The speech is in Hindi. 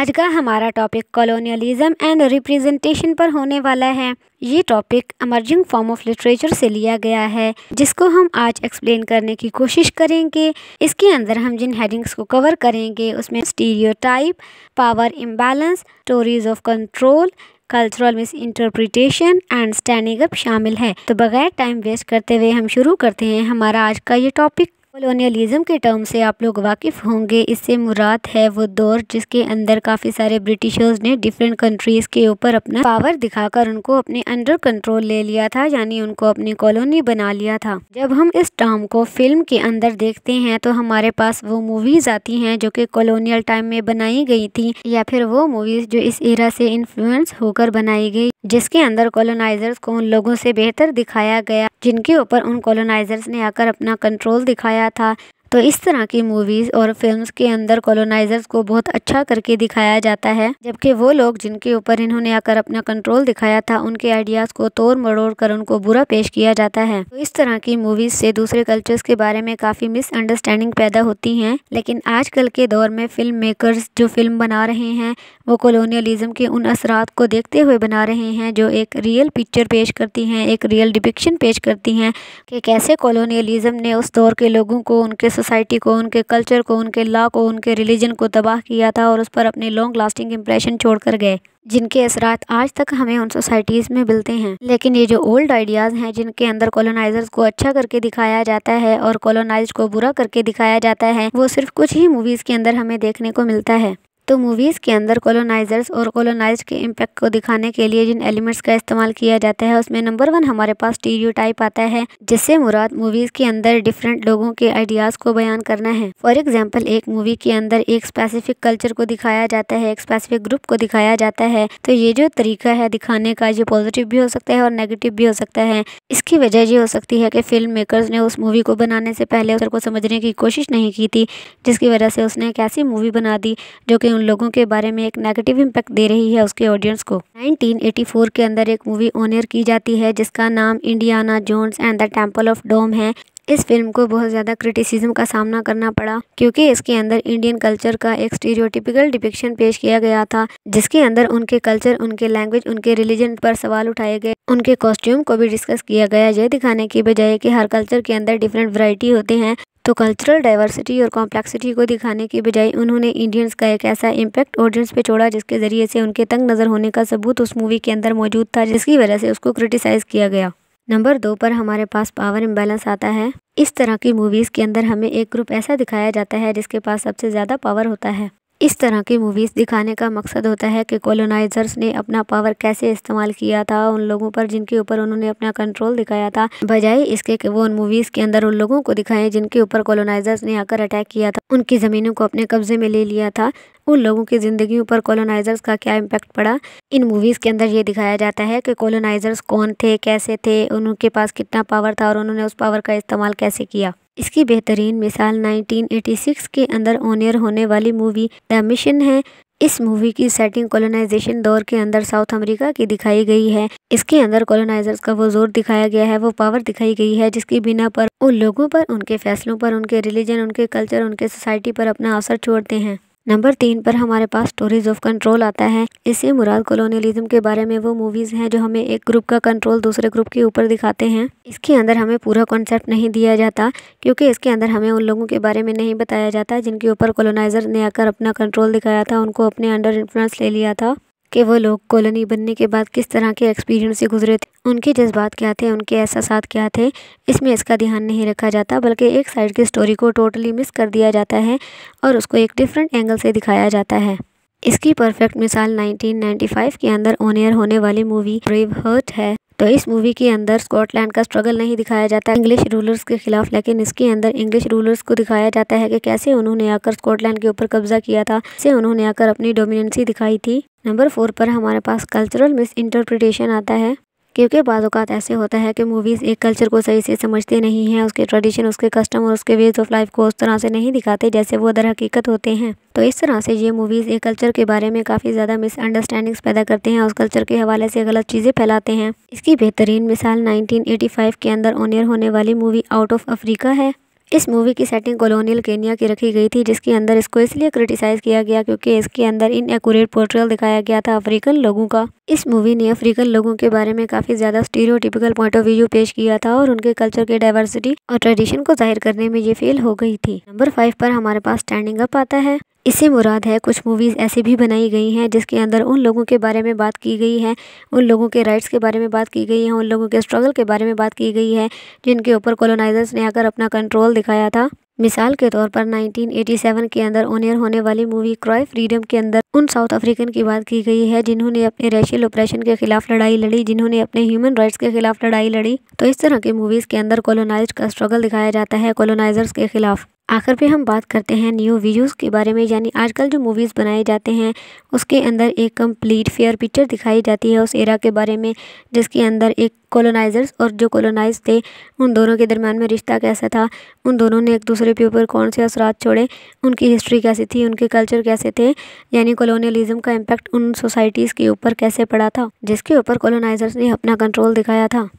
आज का हमारा टॉपिक कॉलोनियलिज्म एंड रिप्रेजेंटेशन पर होने वाला है ये topic emerging form of literature से लिया गया है जिसको हम आज एक्सप्लेन करने की कोशिश करेंगे इसके अंदर हम जिन हेडिंग्स को कवर करेंगे उसमें stereotype, power imbalance stories of control cultural misinterpretation and standing up शामिल है तो बगैर टाइम वेस्ट करते हुए हम शुरू करते हैं हमारा आज का ये टॉपिक कॉलोनियलिज्म के टर्म से आप लोग वाकिफ़ होंगे इससे मुराद है वो दौर जिसके अंदर काफ़ी सारे ब्रिटिशर्स ने डिफरेंट कंट्रीज़ के ऊपर अपना पावर दिखाकर उनको अपने अंडर कंट्रोल ले लिया था यानी उनको अपनी कॉलोनी बना लिया था जब हम इस टर्म को फिल्म के अंदर देखते हैं तो हमारे पास वो मूवीज़ आती है जो की कॉलोनियल टाइम में बनाई गई थी या फिर वो मूवीज़ जो इस एरा से इन्फ्लुएंस होकर बनाई गई जिसके अंदर कॉलोनाइजर्स को उन लोगों से बेहतर दिखाया गया जिनके ऊपर उन कॉलोनाइजर्स ने आकर अपना कंट्रोल दिखाया था तो इस तरह की मूवीज़ और फिल्म्स के अंदर कॉलोनाइजर्स को बहुत अच्छा करके दिखाया जाता है जबकि वो लोग जिनके ऊपर इन्होंने आकर अपना कंट्रोल दिखाया था उनके आइडियाज़ को तोड़ मरोड़ कर उनको बुरा पेश किया जाता है तो इस तरह की मूवीज़ से दूसरे कल्चर्स के बारे में काफ़ी मिसअंडरस्टैंडिंग पैदा होती हैं लेकिन आजकल के दौर में फिल्म मेकर जो फिल्म बना रहे हैं वो कॉलोनियलिज़म के उन असरात को देखते हुए बना रहे हैं जो एक रियल पिक्चर पेश करती हैं एक रियल डिपिक्शन पेश करती हैं कि कैसे कॉलोनियलिज़म ने उस दौर के लोगों को उनके सोसाइटी को उनके कल्चर को उनके लॉ को उनके रिलीजन को तबाह किया था और उस पर अपने लॉन्ग लास्टिंग इम्प्रेशन छोड़कर गए जिनके असरात आज तक हमें उन सोसाइटीज़ में मिलते हैं लेकिन ये जो ओल्ड आइडियाज़ हैं जिनके अंदर कॉलोनाइजर्स को अच्छा करके दिखाया जाता है और कॉलोनाइज को बुरा करके दिखाया जाता है वो सिर्फ कुछ ही मूवीज़ के अंदर हमें देखने को मिलता है तो मूवीज़ के अंदर कॉलोनाइजर्स और कॉलोनाइज के इम्पैक्ट को दिखाने के लिए जिन एलिमेंट्स का इस्तेमाल किया जाता है उसमें नंबर वन हमारे पास स्टीरियोटाइप आता है जिससे मुराद मूवीज़ के अंदर डिफरेंट लोगों के आइडियाज़ को बयान करना है फॉर एग्जाम्पल एक मूवी के अंदर एक स्पेसिफिक कल्चर को दिखाया जाता है एक स्पेसिफिक ग्रुप को दिखाया जाता है तो ये जो तरीका है दिखाने का ये पॉजिटिव भी हो सकता है और नेगेटिव भी हो सकता है इसकी वजह ये हो सकती है कि फिल्म मेकर्स ने उस मूवी को बनाने से पहले उसको समझने की कोशिश नहीं की थी जिसकी वजह से उसने एक ऐसी मूवी बना दी जो कि उन लोगों के बारे में एक नेगेटिव इम्पैक्ट दे रही है उसके ऑडियंस को 1984 के अंदर एक मूवी ऑनियर की जाती है जिसका नाम Indiana Jones and the Temple of Doom है इस फिल्म को बहुत ज़्यादा क्रिटिसिज्म का सामना करना पड़ा क्योंकि इसके अंदर इंडियन कल्चर का एक स्टीरियोटिपिकल डिपिक्शन पेश किया गया था जिसके अंदर उनके कल्चर उनके लैंग्वेज उनके रिलीजन पर सवाल उठाए गए उनके कॉस्ट्यूम को भी डिस्कस किया गया यह दिखाने की बजाय कि हर कल्चर के अंदर डिफरेंट वैरायटी होते हैं तो कल्चरल डाइवर्सिटी और कॉम्प्लेक्सिटी को दिखाने के बजाय उन्होंने इंडियंस का एक ऐसा इम्पैक्ट ऑडियंस पे छोड़ा जिसके ज़रिए से उनके तंग नज़र होने का सबूत उस मूवी के अंदर मौजूद था जिसकी वजह से उसको क्रिटिसाइज़ किया गया नंबर दो पर हमारे पास पावर इम्बेलेंस आता है इस तरह की मूवीज़ के अंदर हमें एक ग्रुप ऐसा दिखाया जाता है जिसके पास सबसे ज़्यादा पावर होता है इस तरह की मूवीज़ दिखाने का मकसद होता है कि कॉलोनाइजर्स ने अपना पावर कैसे इस्तेमाल किया था उन लोगों पर जिनके ऊपर उन्होंने अपना कंट्रोल दिखाया था बजाय इसके कि वो उन मूवीज़ के अंदर उन लोगों को दिखाएं जिनके ऊपर कॉलोनाइजर्स ने आकर अटैक किया था उनकी ज़मीनों को अपने कब्जे में ले लिया था उन लोगों की जिंदगी पर कॉलोनाइजर्स का क्या इम्पैक्ट पड़ा इन मूवीज़ के अंदर ये दिखाया जाता है कि कॉलोनाइजर्स कौन थे कैसे थे उनके पास कितना पावर था और उन्होंने उस पावर का इस्तेमाल कैसे किया इसकी बेहतरीन मिसाल 1986 के अंदर ओनियर होने वाली मूवी द मिशन है इस मूवी की सेटिंग कॉलोनाइजेशन दौर के अंदर साउथ अमेरिका की दिखाई गई है इसके अंदर कॉलोनाइजर्स का वो जोर दिखाया गया है वो पावर दिखाई गई है जिसकी बिना पर उन लोगों पर उनके फैसलों पर उनके रिलीजन उनके कल्चर उनके सोसाइटी पर अपना असर छोड़ते हैं नंबर तीन पर हमारे पास स्टोरीज ऑफ कंट्रोल आता है इससे मुराद कॉलोनियलिज्म के बारे में वो मूवीज़ हैं जो हमें एक ग्रुप का कंट्रोल दूसरे ग्रुप के ऊपर दिखाते हैं इसके अंदर हमें पूरा कॉन्सेप्ट नहीं दिया जाता क्योंकि इसके अंदर हमें उन लोगों के बारे में नहीं बताया जाता जिनके ऊपर कॉलोनाइज़र ने आकर अपना कंट्रोल दिखाया था उनको अपने अंडर इन्फ्लुएंस ले लिया था कि वो लोग कॉलोनी बनने के बाद किस तरह के एक्सपीरियंस से गुजरे थे उनके जज्बात क्या थे उनके एहसास क्या थे इसमें इसका ध्यान नहीं रखा जाता बल्कि एक साइड की स्टोरी को टोटली मिस कर दिया जाता है और उसको एक डिफरेंट एंगल से दिखाया जाता है इसकी परफेक्ट मिसाल 1995 के अंदर ऑन एयर होने वाली मूवी ब्रेव हर्ट है तो इस मूवी के अंदर स्कॉटलैंड का स्ट्रगल नहीं दिखाया जाता इंग्लिश रूलर्स के खिलाफ लेकिन इसके अंदर इंग्लिश रूलर्स को दिखाया जाता है कि कैसे उन्होंने आकर स्कॉटलैंड के ऊपर कब्जा किया था कैसे उन्होंने आकर अपनी डोमिनेंसी दिखाई थी नंबर फोर पर हमारे पास कल्चरल मिस इंटरप्रिटेशन आता है क्योंकि बाद ऐसे होता है कि मूवीज़ एक कल्चर को सही से समझते नहीं हैं उसके ट्रेडिशन उसके कस्टम और उसके वेज ऑफ लाइफ को उस तरह से नहीं दिखाते जैसे वो दर हकीकत होते हैं तो इस तरह से ये मूवीज़ एक कल्चर के बारे में काफ़ी ज़्यादा मिसअंडरस्टैंडिंग्स पैदा करते हैं उस कल्चर के हवाले से गलत चीज़ें फैलाते हैं इसकी बेहतरीन मिसाल नाइनटीन के अंदर ऑनियर होने वाली मूवी आउट ऑफ अफ्रीका है इस मूवी की सेटिंग कॉलोनियल केनिया की रखी गई थी जिसके अंदर इसको इसलिए क्रिटिसाइज़ किया गया क्योंकि इसके अंदर एकट पोर्ट्रियल दिखाया गया था अफ्रीकन लोगों का इस मूवी ने अफ्रीकन लोगों के बारे में काफ़ी ज़्यादा स्टीरियोटिपिकल पॉइंट ऑफ व्यू पेश किया था और उनके कल्चर के डाइवर्सिटी और ट्रेडिशन को जाहिर करने में ये फेल हो गई थी नंबर फाइव पर हमारे पास स्टैंडिंग अप आता है इससे मुराद है कुछ मूवीज़ ऐसी भी बनाई गई हैं जिसके अंदर उन लोगों के बारे में बात की गई है उन लोगों के राइट्स के बारे में बात की गई है उन लोगों के स्ट्रगल के बारे में बात की गई है जिनके ऊपर कॉलोनाइजर्स ने आकर अपना कंट्रोल दिखाया था मिसाल के तौर पर 1987 के अंदर ओनियर होने वाली मूवी क्रॉय फ्रीडम के अंदर उन साउथ अफ्रीकन की बात की गई है जिन्होंने अपने रेशियल ऑपरेशन के खिलाफ लड़ाई लड़ी जिन्होंने अपने ह्यूमन राइट्स के खिलाफ लड़ाई लड़ी तो इस तरह की मूवीज़ के अंदर कॉलोनाइज का स्ट्रगल दिखाया जाता है कॉलोनाइजर्स के खिलाफ आखिर पे हम बात करते हैं न्यू वीडियोस के बारे में यानी आजकल जो मूवीज़ बनाए जाते हैं उसके अंदर एक कंप्लीट फेयर पिक्चर दिखाई जाती है उस एरा के बारे में जिसके अंदर एक कॉलोनाइज़र्स और जो कॉलोनाइज थे उन दोनों के दरम्यान में रिश्ता कैसा था उन दोनों ने एक दूसरे के ऊपर कौन से असरात छोड़े उनकी हिस्ट्री कैसी थी उनके कल्चर कैसे थे यानी कॉलोनियलिज्म का इम्पैक्ट उन सोसाइटीज़ के ऊपर कैसे पड़ा था जिसके ऊपर कॉलोनाइज़र्स ने अपना कंट्रोल दिखाया था